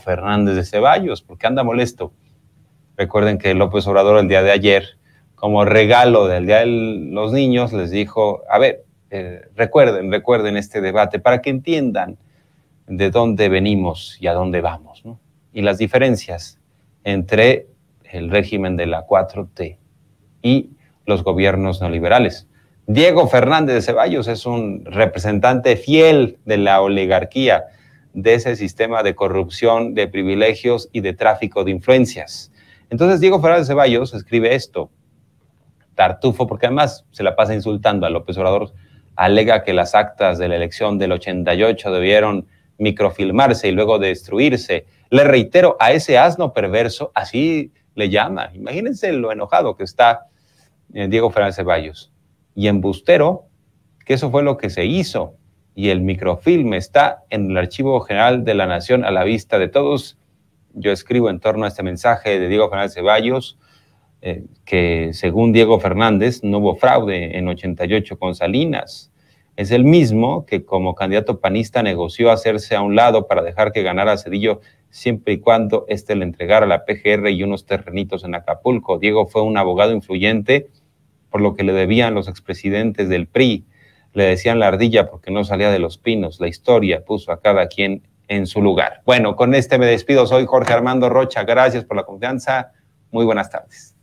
Fernández de Ceballos, porque anda molesto. Recuerden que López Obrador el día de ayer, como regalo del Día de los Niños, les dijo, a ver, eh, recuerden, recuerden este debate para que entiendan de dónde venimos y a dónde vamos, ¿no? y las diferencias entre el régimen de la 4T y los gobiernos neoliberales. Diego Fernández de Ceballos es un representante fiel de la oligarquía de ese sistema de corrupción, de privilegios y de tráfico de influencias. Entonces Diego Fernández Ceballos escribe esto, Tartufo, porque además se la pasa insultando a López Obrador, alega que las actas de la elección del 88 debieron microfilmarse y luego destruirse. Le reitero, a ese asno perverso, así le llama. Imagínense lo enojado que está eh, Diego Fernández Ceballos. Y embustero, que eso fue lo que se hizo y el microfilm está en el Archivo General de la Nación a la vista de todos. Yo escribo en torno a este mensaje de Diego Fernández Ceballos, eh, que según Diego Fernández no hubo fraude en 88 con Salinas. Es el mismo que como candidato panista negoció hacerse a un lado para dejar que ganara Cedillo siempre y cuando éste le entregara la PGR y unos terrenitos en Acapulco. Diego fue un abogado influyente por lo que le debían los expresidentes del PRI, le decían la ardilla porque no salía de los pinos. La historia puso a cada quien en su lugar. Bueno, con este me despido. Soy Jorge Armando Rocha. Gracias por la confianza. Muy buenas tardes.